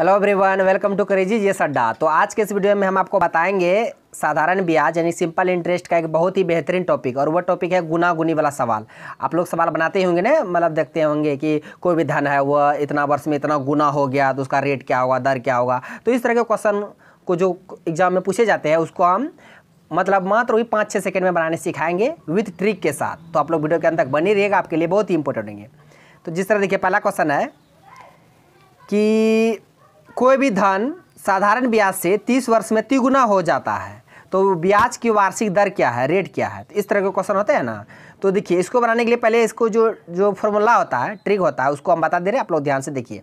hello everyone welcome to करेजी ये सड्डा तो आज के इस वीडियो में हम आपको बताएंगे साधारण ब्याज यानी सिंपल इंटरेस्ट का एक बहुत ही बेहतरीन टॉपिक और वो टॉपिक है गुना गुनी वाला सवाल आप लोग सवाल बनाते ही होंगे ना मतलब देखते होंगे कि कोई भी धन है वह इतना वर्ष में इतना गुना हो गया तो उसका रेट क्या होगा दर क्या होगा तो इस तरह के क्वेश्चन को जो एग्जाम में पूछे जाते हैं उसको हम मतलब मात्र वही पाँच छः सेकेंड में बनाने सिखाएंगे विथ ट्रिक के साथ तो आप लोग वीडियो के अंत तक बनी रहिएगा आपके लिए बहुत ही इंपॉर्टेंट होंगे तो जिस तरह देखिए पहला क्वेश्चन है कि कोई भी धन साधारण ब्याज से तीस वर्ष में तिगुना हो जाता है तो ब्याज की वार्षिक दर क्या है रेट क्या है तो इस तरह के क्वेश्चन होते हैं ना तो देखिए इसको बनाने के लिए पहले इसको जो जो फॉर्मूला होता है ट्रिक होता है उसको हम बता दे रहे हैं आप लोग ध्यान से देखिए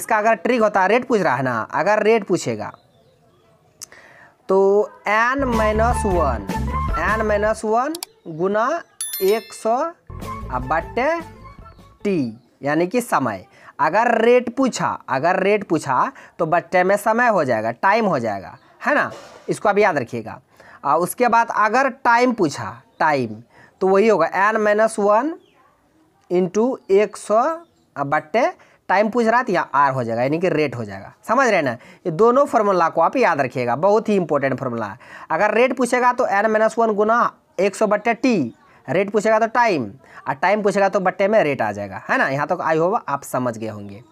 इसका अगर ट्रिक होता है रेट पूछ रहा है ना अगर रेट पूछेगा तो N minus one N minus one गुना एक सौ बटे टी यानी कि समय अगर रेट पूछा अगर रेट पूछा तो बच्चे में समय हो जाएगा टाइम हो जाएगा है ना इसको आप याद रखिएगा और उसके बाद अगर टाइम पूछा टाइम तो वही होगा एन माइनस वन इंटू एक सौ बट्टे टाइम पूछ रहा था या आर हो जाएगा यानी कि रेट हो जाएगा समझ रहे हैं ना ये दोनों फार्मूला को आप याद रखिएगा बहुत ही इंपॉर्टेंट फार्मूला है अगर रेट पूछेगा तो एन माइनस वन गुना एक सौ बट्टे टी रेट पूछेगा तो टाइम और टाइम पूछेगा तो बट्टे में रेट आ जाएगा है ना यहाँ तक तो आई होगा आप समझ गए होंगे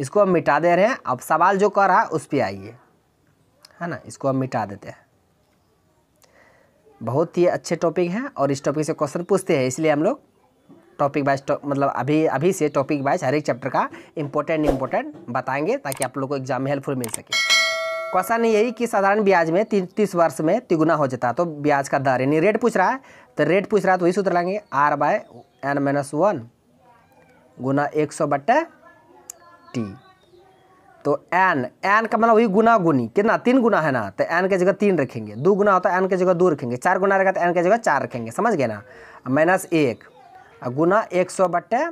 इसको हम मिटा दे रहे हैं अब सवाल जो कर रहा है उस पर आइए है ना इसको हम मिटा देते हैं बहुत ही अच्छे टॉपिक हैं और इस टॉपिक से क्वेश्चन पूछते हैं इसलिए हम लोग टॉपिक वाइज मतलब अभी अभी से टॉपिक वाइज हर एक चैप्टर का इम्पोर्टेंट इम्पोर्टेंट बताएंगे ताकि आप लोग को एग्जाम में हेल्पफुल मिल सके क्वेश्चन यही कि साधारण ब्याज में तीन तीस वर्ष में तिगुना हो जाता है तो ब्याज का दर यानी रेट पूछ रहा है तो रेट पूछ रहा है तो वही सूत्र लाएंगे R by N minus one गुना एक सौ बट्टे टी तो एन एन का मतलब वही गुना गुनी कितना तीन गुना है ना तो एन के जगह तीन रखेंगे दो गुना होता है एन के जगह दो रखेंगे चार गुना रहेगा तो एन के जगह चार रखेंगे समझ गए ना माइनस एक गुना एक सौ बट्टे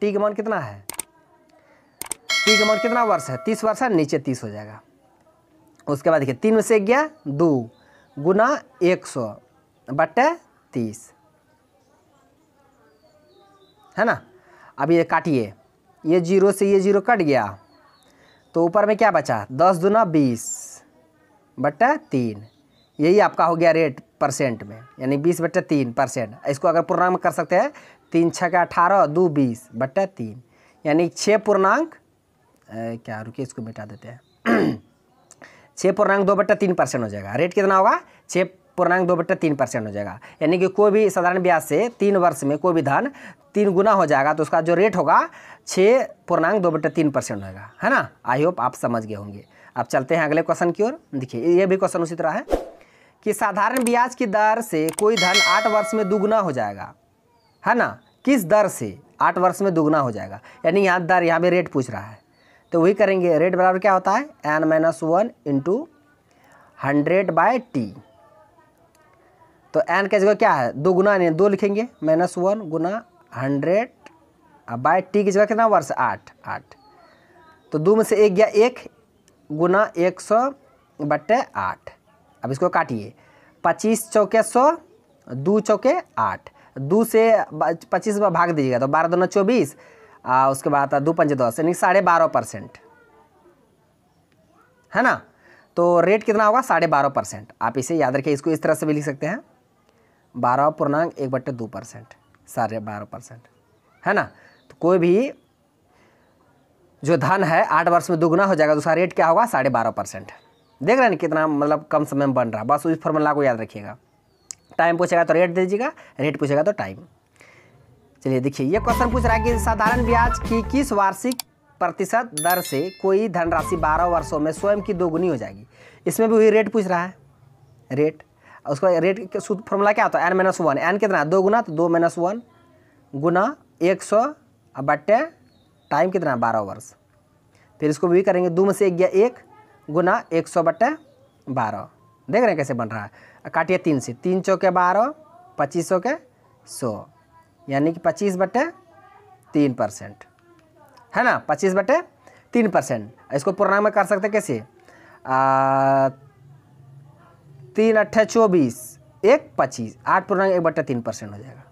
टी का मान कितना है टी का मान कितना वर्ष है तीस वर्ष है नीचे तीस हो जाएगा उसके बाद देखिए तीन में से गया दो गुना एक सौ बट्टे तीस है ना अब ये काटिए ये जीरो से ये जीरो कट गया तो ऊपर में क्या बचा दस दूना बीस बट्टा तीन यही आपका हो गया रेट परसेंट में यानी बीस बट्टा तीन परसेंट इसको अगर पूर्णांक कर सकते हैं तीन छः का अठारह दो बीस बट्टा तीन यानी छः पूर्णांक क्या रुकिए इसको मिटा देते हैं छः पूर्णांक दो बट्टा तीन परसेंट हो जाएगा रेट कितना होगा छः पूर्णांक दो बट्टे तीन परसेंट हो जाएगा यानी कि कोई भी साधारण ब्याज से तीन वर्ष में कोई भी धन तीन गुना हो जाएगा तो उसका जो रेट होगा छः पूर्णांक दो बट्टे तीन परसेंट होगा है ना आई होप आप समझ गए होंगे अब चलते हैं अगले क्वेश्चन की ओर देखिए ये भी क्वेश्चन उसी तरह है कि साधारण ब्याज की दर से कोई धन आठ वर्ष में दुगुना हो जाएगा है ना किस दर से आठ वर्ष में दुगुना हो जाएगा यानी यहाँ दर यहाँ पर रेट पूछ रहा है तो वही करेंगे रेट बराबर क्या होता है N minus one into hundred by T तो एन के जगह क्या है दो गुना नहीं दो लिखेंगे माइनस वन गुना हंड्रेड बाय टी की जगह कितना वर्ष आठ आठ तो दो में से एक गया एक गुना एक सौ बटे आठ अब इसको काटिए पच्चीस चौके सौ दो चौके आठ दो से पच्चीस भाग दीजिएगा तो बारह नौ चौबीस आ, उसके बाद दो पंच दस यानी साढ़े बारह परसेंट है ना तो रेट कितना होगा साढ़े बारह परसेंट आप इसे याद रखिए इसको इस तरह से भी लिख सकते हैं बारह पूर्णांक एक बट्टे दो परसेंट साढ़े बारह परसेंट है ना तो कोई भी जो धन है आठ वर्ष में दोगुना हो जाएगा तो रेट क्या होगा साढ़े बारह परसेंट देख रहे हैं कितना मतलब कम समय में बन रहा बस उस फॉर्मूला को याद रखिएगा टाइम पूछेगा तो रेट दीजिएगा रेट पूछेगा तो टाइम चलिए देखिए ये क्वेश्चन पूछ रहा है कि साधारण ब्याज की किस वार्षिक प्रतिशत दर से कोई धनराशि बारह वर्षों में स्वयं की दोगुनी हो जाएगी इसमें भी वही रेट पूछ रहा है रेट उसके बाद रेट सूत्र फॉर्मूला क्या होता है एन माइनस वन एन कितना दो गुना तो दो माइनस वन गुना एक सौ बट्टे टाइम कितना बारह वर्ष फिर इसको भी करेंगे दो में से एक गया एक गुना एक सौ बट्टे बारह देख रहे हैं कैसे बन रहा है काटिए तीन से तीन सौ के बारह पच्चीस सौ के सौ यानी कि पच्चीस बटे तीन परसेंट है ना पच्चीस बटे तीन परसेंट इसको पूर्णांक में कर सकते कैसे तीन अट्ठा चौबीस एक पच्चीस आठ पूर्णांक एक बट्टा तीन परसेंट हो जाएगा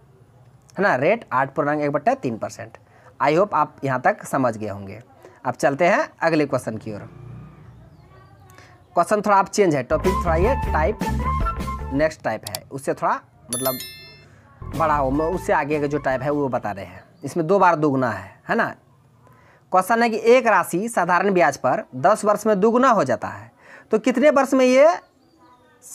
है ना रेट आठ पूर्णांक एक बट्टा तीन परसेंट आई होप आप यहाँ तक समझ गए होंगे अब चलते हैं अगले क्वेश्चन की ओर क्वेश्चन थोड़ा आप चेंज है टॉपिक थोड़ा ये टाइप नेक्स्ट टाइप है उससे थोड़ा मतलब बड़ा हो उससे आगे का जो टाइप है वो बता रहे हैं इसमें दो बार दोगुना है है ना क्वेश्चन है कि एक राशि साधारण ब्याज पर दस वर्ष में दोगुना हो जाता है तो कितने वर्ष में ये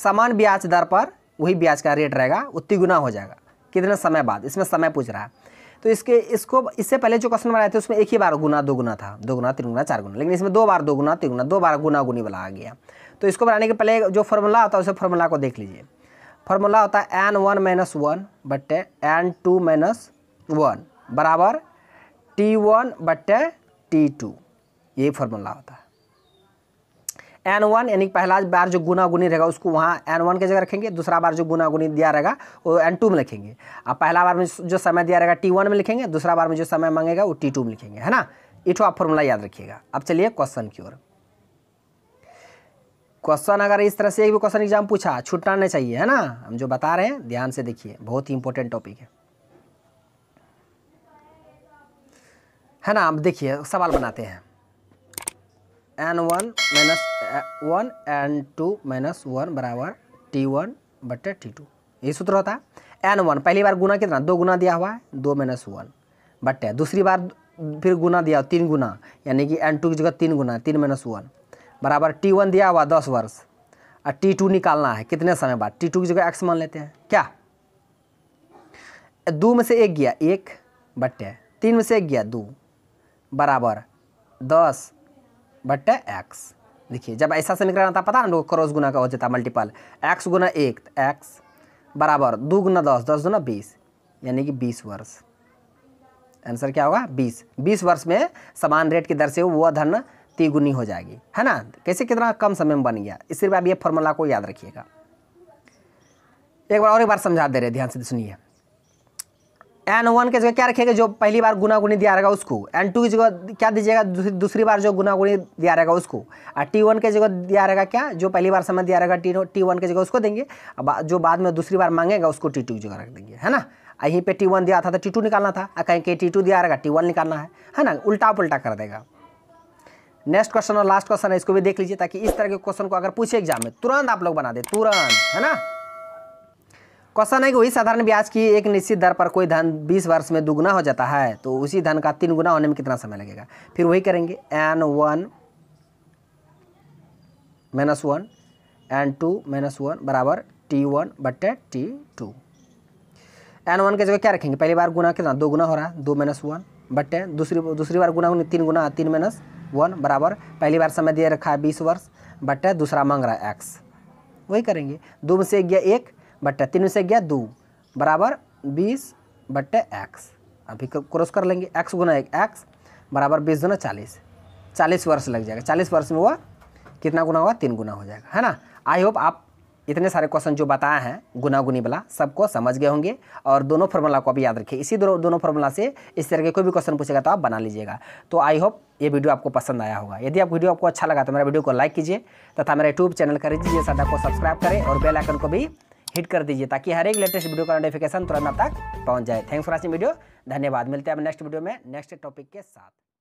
समान ब्याज दर पर वही ब्याज का रेट रहेगा वो तिगुना हो जाएगा कितने समय बाद इसमें समय पूछ रहा है तो इसके इसको इससे पहले जो क्वेश्चन बनाए थे उसमें एक ही बार गुना दो गुना था दो गुना तीन गुना चार गुना लेकिन इसमें दो बार दो गुना तीन गुना दो बार गुना गुनी वाला आ गया तो इसको बनाने के पहले जो फॉर्मूला होता है उसे फॉर्मूला को देख लीजिए फॉर्मूला होता है एन वन माइनस वन बट्टे एन टू माइनस वन बराबर टी वन बट्टे टी टू यही फॉर्मूला होता है एन वन यानी पहला बार जो गुना गुनी रहेगा उसको वहाँ एन वन की जगह रखेंगे दूसरा बार जो गुना गुनी दिया रहेगा वो एन टू में लिखेंगे अब पहला बार में जो समय दिया रहेगा टी वन में लिखेंगे दूसरा बार में जो समय मांगेगा वो टी टू में लिखेंगे है ना ये तो आप फॉर्मूला याद रखिएगा अब चलिए क्वेश्चन की ओर क्वेश्चन अगर इस तरह से एक भी क्वेश्चन एग्जाम पूछा छुटना नहीं चाहिए है ना हम जो बता रहे हैं ध्यान से देखिए बहुत ही इंपॉर्टेंट टॉपिक है है ना अब देखिए सवाल बनाते हैं N one minus one N two minus one बराबर टी वन बटे टी टू यही सूत्र होता है एन वन पहली बार गुना कितना दो गुना दिया हुआ है दो माइनस वन बटे दूसरी बार फिर गुना दिया तीन गुना यानी कि एन टू की जगह तीन गुना तीन माइनस वन बराबर टी वन दिया हुआ दस वर्ष और टी टू निकालना है कितने समय बाद टी टू की जगह एक्स मान लेते हैं क्या दो में से एक गया एक बटे तीन में से एक गया दो बराबर दस बट एक्स देखिए जब ऐसा समीकरण आता पता ना लोग क्रॉस गुना का हो जाता मल्टीपल एक्स गुना एक तो एक्स बराबर दो गुना दस दस गुना बीस यानी कि बीस वर्ष आंसर क्या होगा बीस बीस वर्ष में समान रेट की दर से वह धन तिगुनी हो जाएगी है ना कैसे कितना कम समय में बन गया सिर्फ आप ये फॉर्मूला को याद रखिएगा एक बार और एक बार समझा दे रहे ध्यान से सुनिए एन वन के जगह क्या रखेगा जो पहली बार गुना गुनी दिया रहेगा उसको एन टू की जगह क्या दीजिएगा दूसरी बार जो गुना गुनी दिया रहेगा उसको और टी वन के जगह दिया रहेगा क्या जो पहली बार समय दिया रहेगा टी टी वन के जगह उसको देंगे अब जो बाद में दूसरी बार मांगेगा उसको टी टू की जगह रख देंगे है ना यहीं पर टी वन दिया था तो टी टू निकालना था और कहीं के टी टू दिया रहेगा टी वन निकालना है है ना उल्टा पुलटा कर देगा नेक्स्ट क्वेश्चन और लास्ट क्वेश्चन है इसको भी देख लीजिए ताकि इस तरह के क्वेश्चन को अगर पूछे एग्जाम में तुरंत आप लोग बना दे तुरंत है ना क्वेश्चन है कि वही साधारण ब्याज की एक निश्चित दर पर कोई धन 20 वर्ष में दुगुना हो जाता है तो उसी धन का तीन गुना होने में कितना समय लगेगा फिर वही करेंगे N one minus one N two minus one बराबर टी वन बटे टी टू एन वन की जगह क्या रखेंगे पहली बार गुना कितना दो गुना हो रहा है दो माइनस वन बटे दूसरी दूसरी बार गुना तीन गुना तीन माइनस वन बराबर पहली बार समय दे रखा है बीस वर्ष बटे दूसरा मांग रहा है एक्स वही करेंगे दो में से गया एक बट्टे तीन से गया दो बराबर बीस बट्टे एक्स अभी क्रॉस कर लेंगे एक्स गुना एक एक्स बराबर बीस गुना चालीस चालीस वर्ष लग जाएगा चालीस वर्ष में हुआ कितना गुना हुआ तीन गुना हो जाएगा है ना आई होप आप इतने सारे क्वेश्चन जो बताए हैं गुना गुनी वाला सबको समझ गए होंगे और दोनों फॉर्मूला को भी याद रखिए इसी दोनों दोनों फॉर्मूला से इस तरह के कोई भी क्वेश्चन पूछेगा तो आप बना लीजिएगा तो आई होप ये वीडियो आपको पसंद आया होगा यदि आप वीडियो आपको अच्छा लगा तो मेरा वीडियो को लाइक कीजिए तथा मेरा यूट्यूब चैनल का दीजिए साडा को सब्सक्राइब करें और बेल आइकन को भी हिट कर दीजिए ताकि हर एक लेटेस्ट वीडियो का नोटिफिकेशन तुरंत आप तक पहुंच जाए थैंक्स फॉर वॉचिंग वीडियो धन्यवाद मिलते हैं अब नेक्स्ट वीडियो में नेक्स्ट टॉपिक के साथ